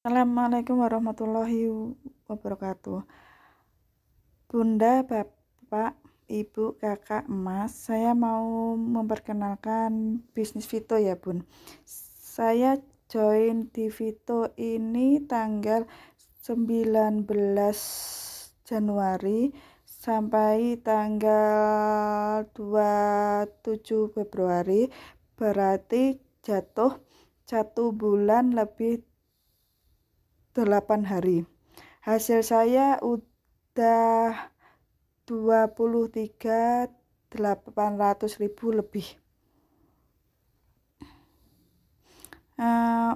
Assalamualaikum warahmatullahi wabarakatuh. Bunda, Bapak, Ibu, Kakak, Emas, saya mau memperkenalkan bisnis Vito ya, Bun. Saya join di Vito ini tanggal 19 Januari sampai tanggal 27 Februari, berarti jatuh satu bulan lebih 8 hari hasil saya udah 23 800 ribu lebih uh,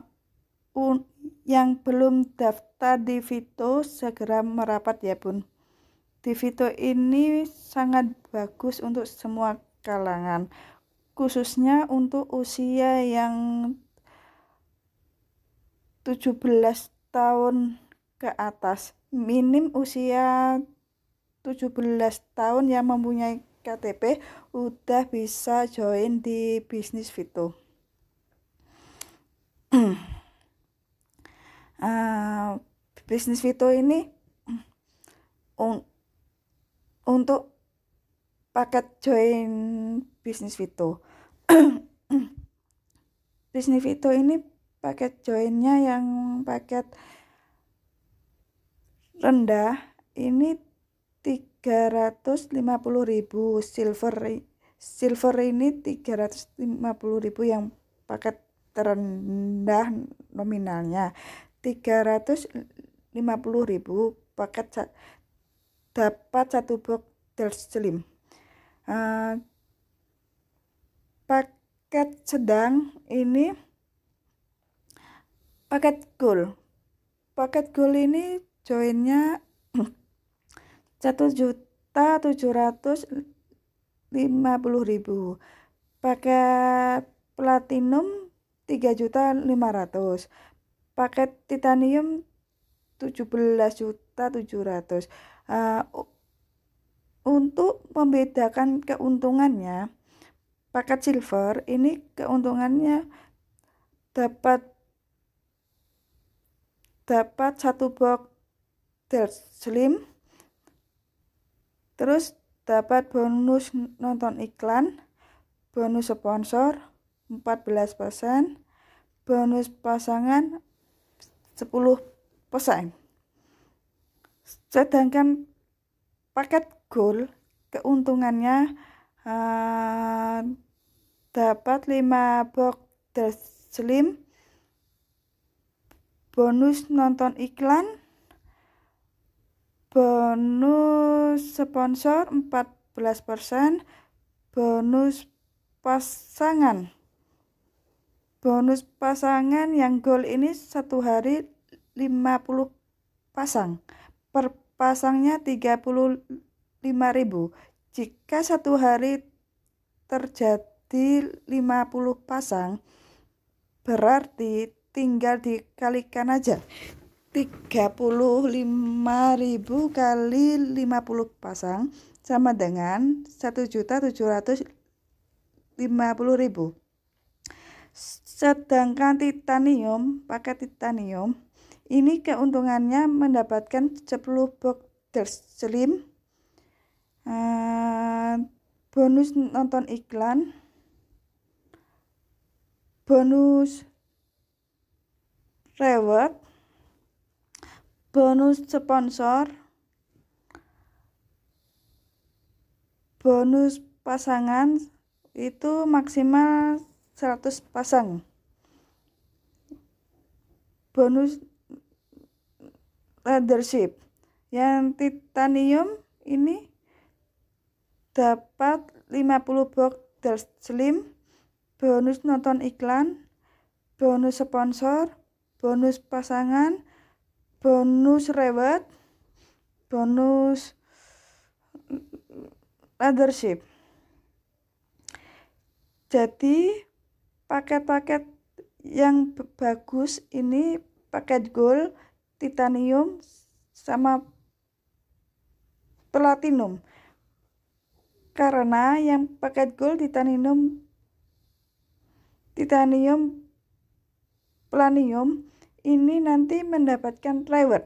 un yang belum daftar di Vito segera merapat ya bun di Vito ini sangat bagus untuk semua kalangan khususnya untuk usia yang 17 tahun ke atas minim usia 17 tahun yang mempunyai KTP udah bisa join di bisnis Vito uh, bisnis Vito ini un untuk paket join bisnis Vito bisnis Vito ini paket joinnya yang paket rendah ini 350.000 silver silver ini 350.000 yang paket terendah nominalnya 350.000 paket dapat satu box terselim uh, eh, paket sedang ini paket gold paket gold ini joinnya satu juta tujuh ratus lima puluh ribu paket platinum tiga juta lima ratus paket titanium tujuh belas juta tujuh ratus ah, untuk membedakan keuntungannya paket silver ini keuntungannya dapat dapat satu box Slim terus dapat bonus nonton iklan bonus sponsor 14% bonus pasangan 10% sedangkan paket gold keuntungannya uh, dapat 5 box Slim bonus nonton iklan bonus sponsor 14% bonus pasangan bonus pasangan yang goal ini satu hari 50 pasang per pasangnya 35.000 jika satu hari terjadi 50 pasang berarti tinggal dikalikan aja 35.000 kali 50 pasang sama dengan 1.750.000 sedangkan titanium pakai titanium ini keuntungannya mendapatkan 10 box terselim uh, eh, bonus nonton iklan bonus reward bonus sponsor bonus pasangan itu maksimal 100 pasang bonus leadership yang titanium ini dapat 50 box slim bonus nonton iklan bonus sponsor bonus pasangan, bonus reward, bonus leadership. Jadi paket-paket yang bagus ini paket gold, titanium sama platinum. Karena yang paket gold, titanium titanium, planium ini nanti mendapatkan reward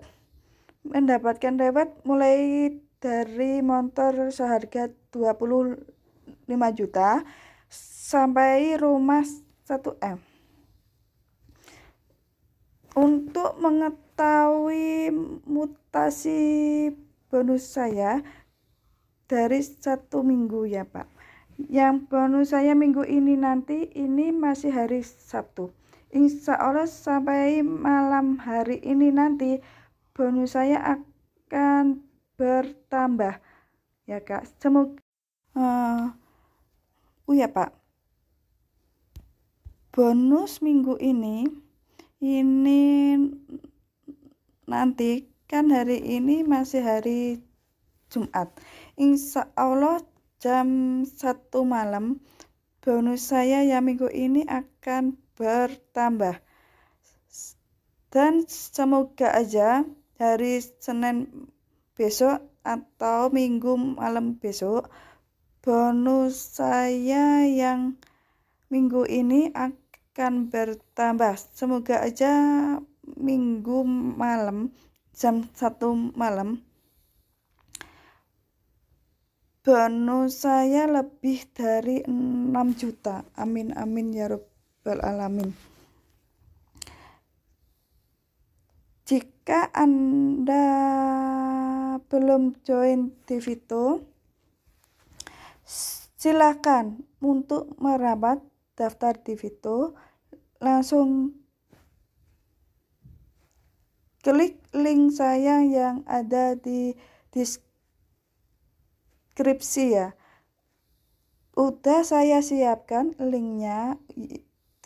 mendapatkan reward mulai dari motor seharga 25 juta sampai rumah 1M untuk mengetahui mutasi bonus saya dari satu minggu ya Pak yang bonus saya minggu ini nanti ini masih hari Sabtu Insya Allah sampai malam hari ini nanti bonus saya akan bertambah ya kak semoga uh, oh ya pak bonus minggu ini ini nanti kan hari ini masih hari Jumat Insya Allah jam satu malam bonus saya ya minggu ini akan bertambah. Dan semoga aja hari Senin besok atau Minggu malam besok bonus saya yang minggu ini akan bertambah. Semoga aja minggu malam jam 1 malam bonus saya lebih dari 6 juta. Amin amin ya rob Rabbal Alamin. Jika Anda belum join Divito, silakan untuk merawat daftar Divito langsung klik link saya yang ada di deskripsi ya. Udah saya siapkan linknya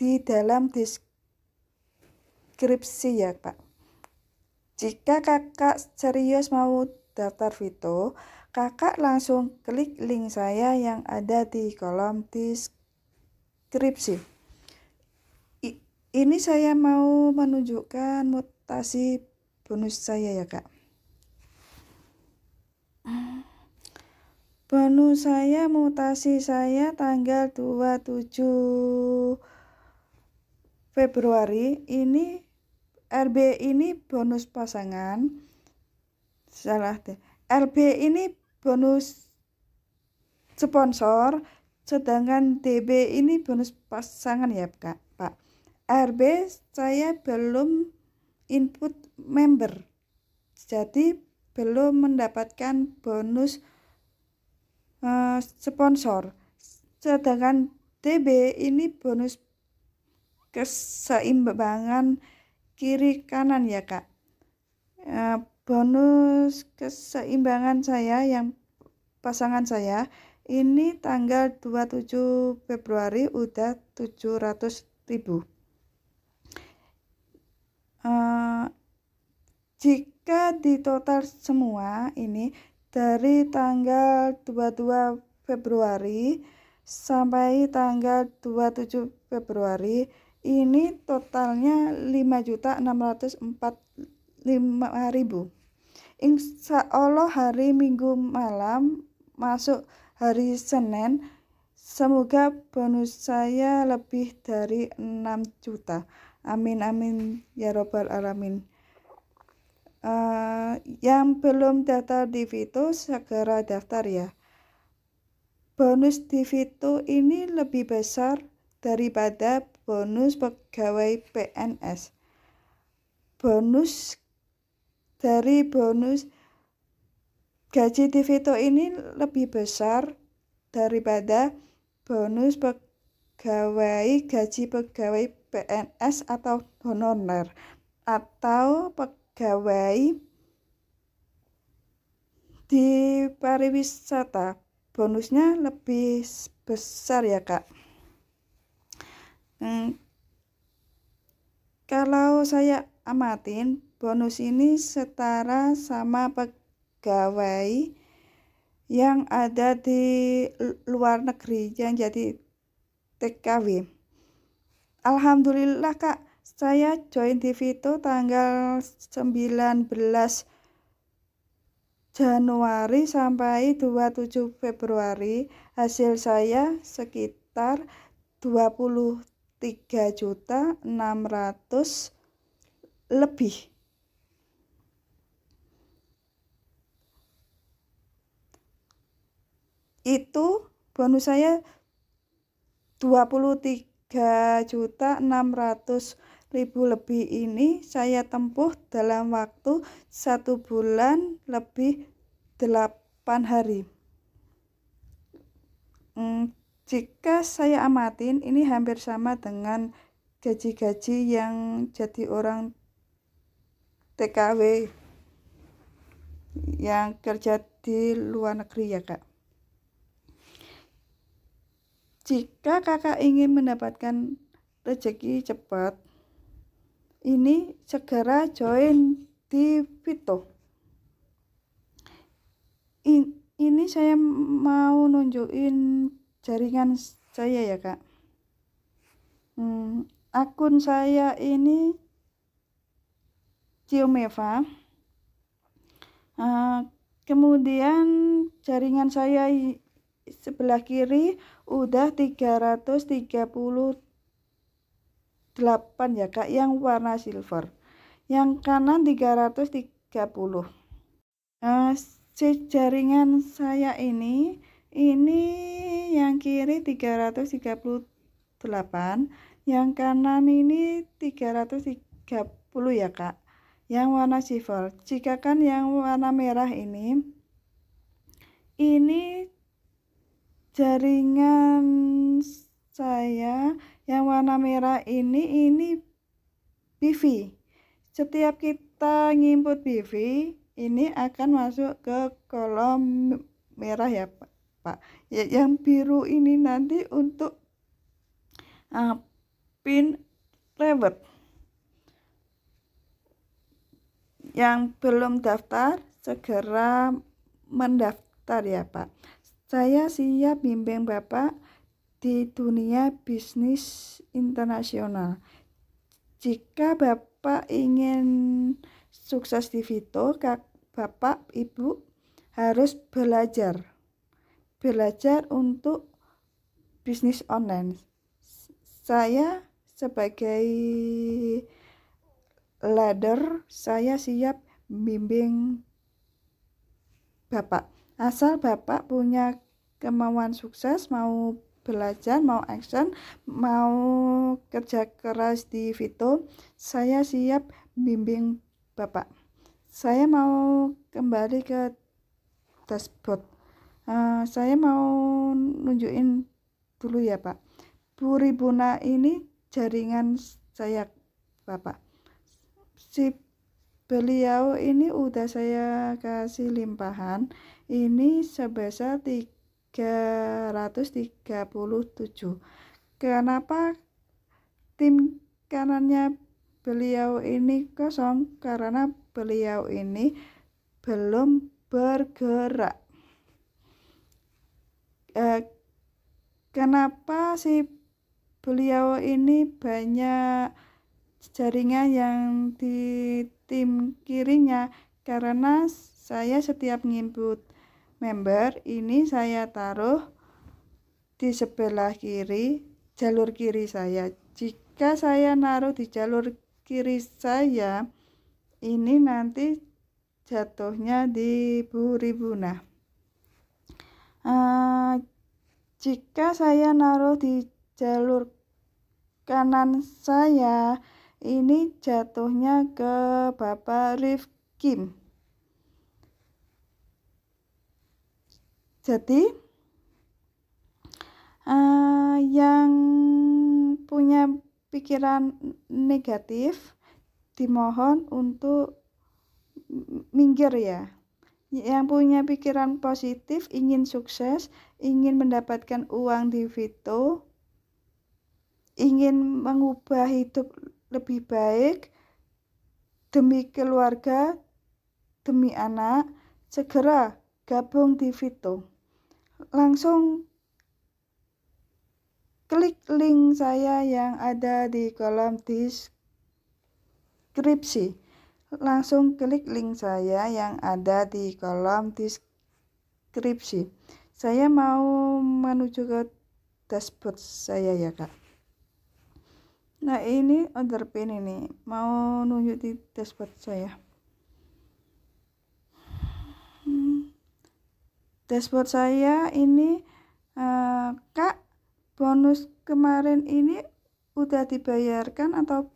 di dalam deskripsi ya Pak. Jika kakak serius mau daftar Vito, kakak langsung klik link saya yang ada di kolom deskripsi. I ini saya mau menunjukkan mutasi bonus saya ya kak. Bonus saya mutasi saya tanggal 27 Februari ini RB ini bonus pasangan salah deh. RB ini bonus sponsor sedangkan DB ini bonus pasangan ya Kak, Pak. RB saya belum input member. Jadi belum mendapatkan bonus uh, sponsor. Sedangkan DB ini bonus keseimbangan kiri kanan ya kak ya, bonus keseimbangan saya yang pasangan saya ini tanggal 27 Februari udah 700 ribu uh, jika di total semua ini dari tanggal 22 Februari sampai tanggal 27 Februari ini totalnya 5.645.000 insya Allah hari minggu malam masuk hari Senin semoga bonus saya lebih dari 6 juta amin amin ya robbal alamin uh, yang belum daftar di Vito segera daftar ya bonus di Vito ini lebih besar daripada bonus pegawai PNS. Bonus dari bonus gaji divito ini lebih besar daripada bonus pegawai gaji pegawai PNS atau honorer atau pegawai di pariwisata bonusnya lebih besar ya kak Hmm, kalau saya amatin, bonus ini setara sama pegawai yang ada di luar negeri yang jadi TKW. Alhamdulillah Kak, saya join di Vito tanggal 19 Januari sampai 27 Februari. Hasil saya sekitar 20 3 juta 600 lebih itu bonus saya 23 juta 600 ribu lebih ini saya tempuh dalam waktu satu bulan lebih 8 hari hmm, jika saya amatin ini hampir sama dengan gaji-gaji yang jadi orang TKW yang kerja di luar negeri ya kak jika kakak ingin mendapatkan rezeki cepat ini segera join di Vito ini saya mau nunjukin jaringan saya ya kak hmm, akun saya ini Ciumeva uh, ah, kemudian jaringan saya sebelah kiri udah 338 ya kak yang warna silver yang kanan 330 uh, ah, jaringan saya ini ini yang kiri 338 yang kanan ini 330 ya kak yang warna silver. jika kan yang warna merah ini ini jaringan saya yang warna merah ini ini BV setiap kita ngimput BV ini akan masuk ke kolom merah ya Pak Pak. Ya, yang biru ini nanti untuk uh, pin reward. Yang belum daftar segera mendaftar ya Pak. Saya siap bimbing Bapak di dunia bisnis internasional. Jika Bapak ingin sukses di Vito, Bapak, Ibu harus belajar belajar untuk bisnis online. Saya sebagai leader saya siap bimbing Bapak. Asal Bapak punya kemauan sukses, mau belajar, mau action, mau kerja keras di Vito, saya siap bimbing Bapak. Saya mau kembali ke dashboard uh, saya mau nunjukin dulu ya Pak buribuna ini jaringan saya Bapak si beliau ini udah saya kasih limpahan ini sebesar 337 kenapa tim kanannya beliau ini kosong karena beliau ini belum bergerak eh, kenapa si beliau ini banyak jaringan yang di tim kirinya karena saya setiap nginput member ini saya taruh di sebelah kiri jalur kiri saya jika saya naruh di jalur kiri saya ini nanti jatuhnya di buribunah Jika saya naruh di jalur kanan saya, ini jatuhnya ke Bapak Kim. Jadi, uh, yang punya pikiran negatif dimohon untuk minggir ya yang punya pikiran positif, ingin sukses, ingin mendapatkan uang di Vito, ingin mengubah hidup lebih baik demi keluarga, demi anak, segera gabung di Vito. Langsung klik link saya yang ada di kolom deskripsi. Langsung klik link saya yang ada di kolom deskripsi. Saya mau menuju ke dashboard saya ya kak. Nah ini underpin ini mau nunjuk di dashboard saya. Hmm. dashboard saya ini uh, kak bonus kemarin ini udah dibayarkan atau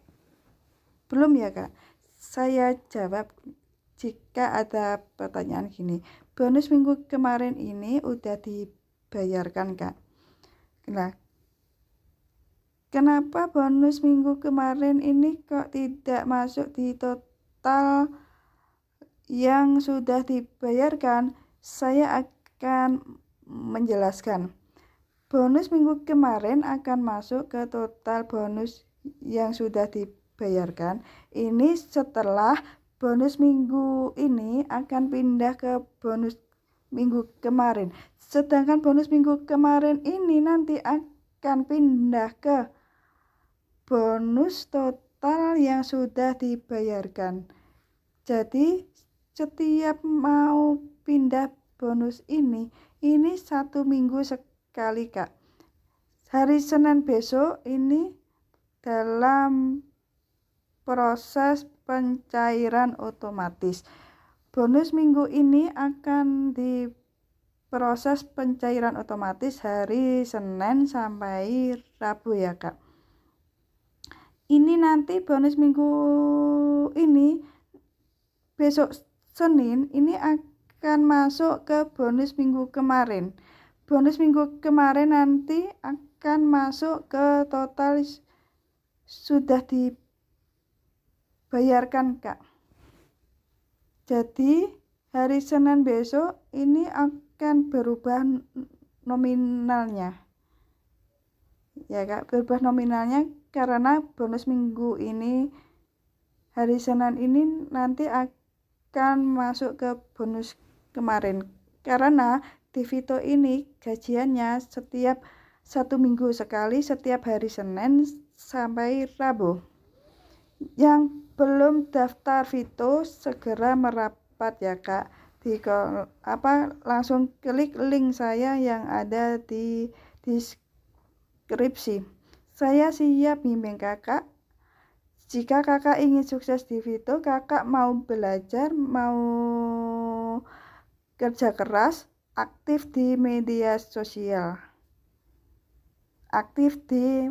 belum ya kak saya jawab jika ada pertanyaan gini bonus minggu kemarin ini udah dibayarkan kak nah kenapa bonus minggu kemarin ini kok tidak masuk di total yang sudah dibayarkan saya akan menjelaskan bonus minggu kemarin akan masuk ke total bonus yang sudah dibayarkan bayarkan ini setelah bonus minggu ini akan pindah ke bonus minggu kemarin sedangkan bonus minggu kemarin ini nanti akan pindah ke bonus total yang sudah dibayarkan jadi setiap mau pindah bonus ini ini satu minggu sekali kak hari Senin besok ini dalam proses pencairan otomatis. Bonus minggu ini akan diproses pencairan otomatis hari Senin sampai Rabu ya Kak. Ini nanti bonus minggu ini besok Senin ini akan masuk ke bonus minggu kemarin. Bonus minggu kemarin nanti akan masuk ke total sudah di bayarkan kak jadi hari Senin besok ini akan berubah nominalnya ya kak berubah nominalnya karena bonus minggu ini hari Senin ini nanti akan masuk ke bonus kemarin karena di Divito ini gajiannya setiap satu minggu sekali setiap hari Senin sampai Rabu yang belum daftar Vito segera merapat ya kak di apa langsung klik link saya yang ada di deskripsi saya siap bimbing kakak jika kakak ingin sukses di Vito kakak mau belajar mau kerja keras aktif di media sosial aktif di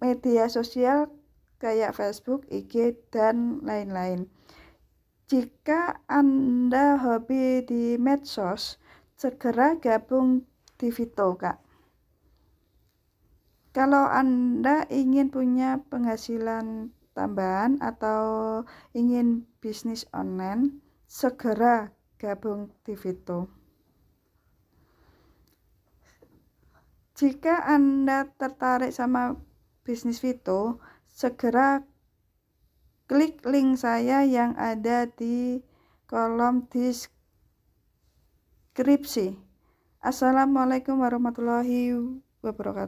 media sosial kayak Facebook, IG, dan lain-lain. Jika Anda hobi di medsos, segera gabung di Vito, Kak. Kalau Anda ingin punya penghasilan tambahan atau ingin bisnis online, segera gabung di Vito. Jika Anda tertarik sama bisnis Vito, segera klik link saya yang ada di kolom deskripsi. Assalamualaikum warahmatullahi wabarakatuh.